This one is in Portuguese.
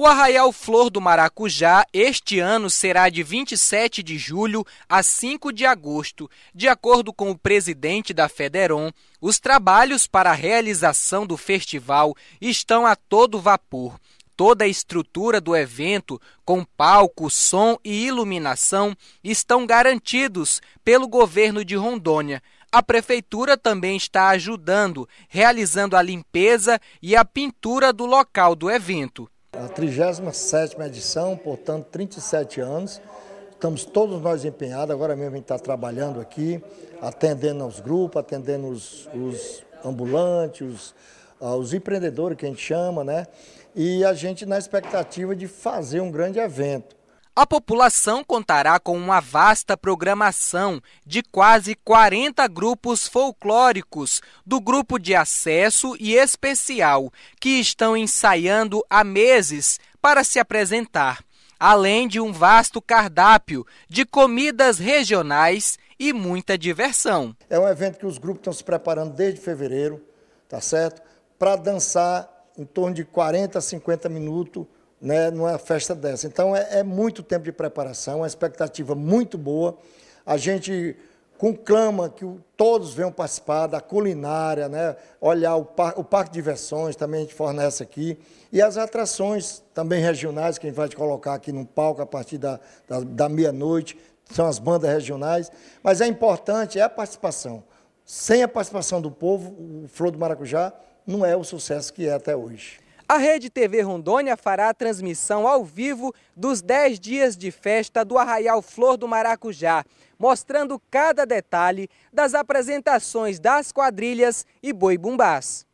O Arraial Flor do Maracujá este ano será de 27 de julho a 5 de agosto. De acordo com o presidente da Federon, os trabalhos para a realização do festival estão a todo vapor. Toda a estrutura do evento, com palco, som e iluminação, estão garantidos pelo governo de Rondônia. A prefeitura também está ajudando, realizando a limpeza e a pintura do local do evento a 37ª edição, portanto, 37 anos. Estamos todos nós empenhados, agora mesmo a gente está trabalhando aqui, atendendo aos grupos, atendendo os, os ambulantes, os, ah, os empreendedores que a gente chama, né? E a gente na expectativa de fazer um grande evento. A população contará com uma vasta programação de quase 40 grupos folclóricos do grupo de acesso e especial, que estão ensaiando há meses para se apresentar, além de um vasto cardápio de comidas regionais e muita diversão. É um evento que os grupos estão se preparando desde fevereiro, tá certo? Para dançar em torno de 40 a 50 minutos né, numa festa dessa. Então é, é muito tempo de preparação, uma expectativa muito boa. A gente conclama que todos venham participar da culinária, né, olhar o, par, o parque de diversões também a gente fornece aqui. E as atrações também regionais que a gente vai colocar aqui no palco a partir da, da, da meia-noite, são as bandas regionais. Mas é importante, é a participação. Sem a participação do povo, o Flor do Maracujá não é o sucesso que é até hoje. A Rede TV Rondônia fará a transmissão ao vivo dos 10 dias de festa do Arraial Flor do Maracujá, mostrando cada detalhe das apresentações das quadrilhas e boi-bumbás.